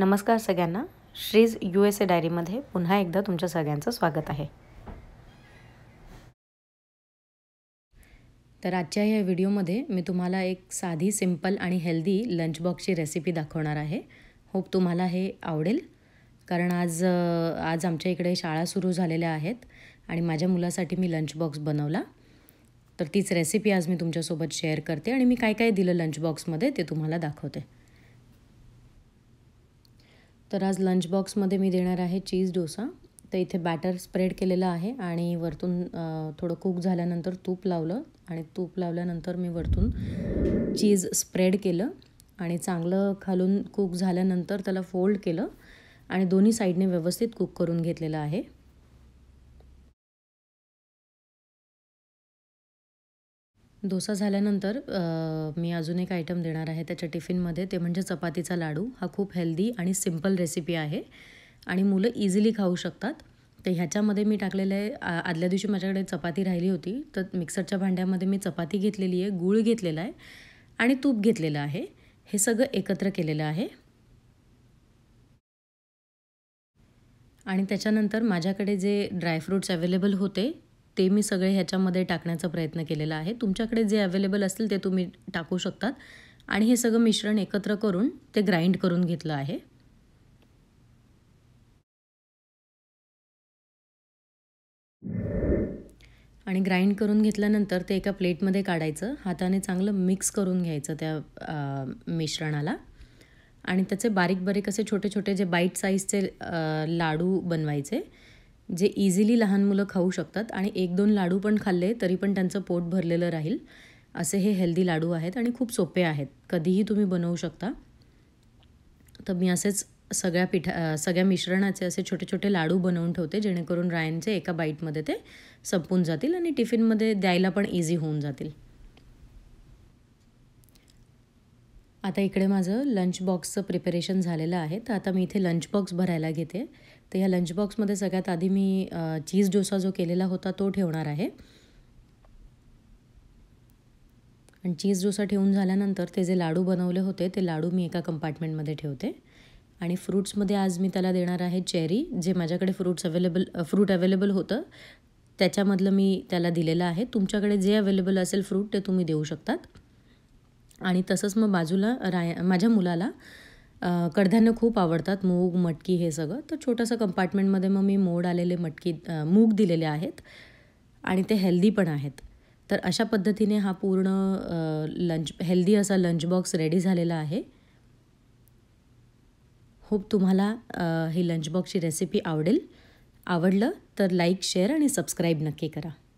नमस्कार सगळ्यांना श्रीज U S A डायरीमध्ये पुन्हा एकदा तुमच्या सगळ्यांचं स्वागत आहे तर आजच्या या व्हिडिओमध्ये मी तुम्हाला एक साधी सिंपल आणि हेल्दी लंच बॉक्सची रेसिपी दाखवणार आहे होप तुम्हाला हे आवडेल कारण आज आज आमच्या इकडे शाळा सुरू झालेल्या आहेत आणि माझ्या मुलासाठी मी लंच बॉक्स बनवला तर तीच रेसिपी आज मी तुमच्यासोबत शेअर करते आणि मी काय काय दिलं लंच बॉक्समध्ये ते तुम्हाला दाखवते तर आज लंच बॉक्समध्ये मी देणार आहे चीज डोसा तर इथे बॅटर स्प्रेड केलेलं आहे आणि वरतून थोडं कुक झाल्यानंतर तूप लावलं आणि तूप लावल्यानंतर मी वरतून चीज स्प्रेड केलं आणि चांगलं खालून कुक झाल्यानंतर त्याला फोल्ड केलं आणि दोन्ही साईडने व्यवस्थित कुक करून घेतलेलं आहे डोसा झाल्यानंतर मी अजून एक आयटम देणार आहे त्याच्या टिफिनमध्ये ते म्हणजे चपातीचा लाडू हा खूप हेल्दी आणि सिम्पल रेसिपी आहे आणि मुलं इझिली खाऊ शकतात तर ह्याच्यामध्ये मी टाकलेलं आहे आदल्या दिवशी माझ्याकडे चपाती राहिली होती तर मिक्सरच्या भांड्यामध्ये मी चपाती घेतलेली आहे गूळ घेतलेला आहे आणि तूप घेतलेलं आहे हे सगळं एकत्र केलेलं आहे आणि त्याच्यानंतर माझ्याकडे जे ड्रायफ्रूट्स अवेलेबल होते ते मी सगळे ह्याच्यामध्ये टाकण्याचा प्रयत्न केलेला आहे तुमच्याकडे जे अवेलेबल असतील ते तुम्ही टाकू शकतात आणि हे सगळं मिश्रण एकत्र करून ते ग्राइंड करून घेतलं आहे आणि ग्राइंड करून घेतल्यानंतर ते एका प्लेटमध्ये काढायचं हाताने चांगलं मिक्स करून घ्यायचं त्या मिश्रणाला आणि त्याचे बारीक बारीक असे छोटे छोटे जे बाईट साईजचे लाडू बनवायचे जे इझिली लहान मुलं खाऊ शकतात आणि एक दोन लाडू पण खाल्ले तरी पण त्यांचं पोट भरलेलं राहील असे हे हेल्दी लाडू आहेत आणि खूप सोपे आहेत कधीही तुम्ही बनवू शकता तर मी असेच सगळ्या पिठा सगळ्या मिश्रणाचे असे छोटे छोटे लाडू बनवून ठेवते जेणेकरून रायनचे एका बाईटमध्ये ते संपून जातील आणि टिफिनमध्ये द्यायला पण इझी होऊन जातील आता इकडे माझं लंच बॉक्सचं प्रिपरेशन झालेलं आहे तर आता मी इथे लंच बॉक्स भरायला घेते तर ह्या लंच बॉक्समध्ये सगळ्यात आधी मी चीज डोसा जो केलेला होता तो ठेवणार आहे आणि चीज डोसा ठेवून झाल्यानंतर ते जे लाडू बनवले होते ते लाडू मी एका कंपार्टमेंटमध्ये ठेवते आणि फ्रूट्समध्ये आज मी त्याला देणार आहे चेरी जे माझ्याकडे फ्रूट्स अवेलेबल फ्रूट अवेलेबल होतं त्याच्यामधलं मी त्याला दिलेलं आहे तुमच्याकडे जे अवेलेबल असेल फ्रूट ते तुम्ही देऊ शकतात आणि तसंच मग बाजूला राय माझ्या मुलाला कडधान्य खूप आवडतात मूग मटकी हे सगळं तर छोटंसं कंपार्टमेंटमध्ये मग मी मोड आलेले मटकी मूग दिलेले आहेत आणि ते हेल्दी पण आहेत तर अशा पद्धतीने हा पूर्ण लंच हेल्दी असा लंच बॉक्स रेडी झालेला आहे होप तुम्हाला ही लंच बॉक्सची रेसिपी आवडेल आवडलं तर लाईक शेअर आणि सबस्क्राईब नक्की करा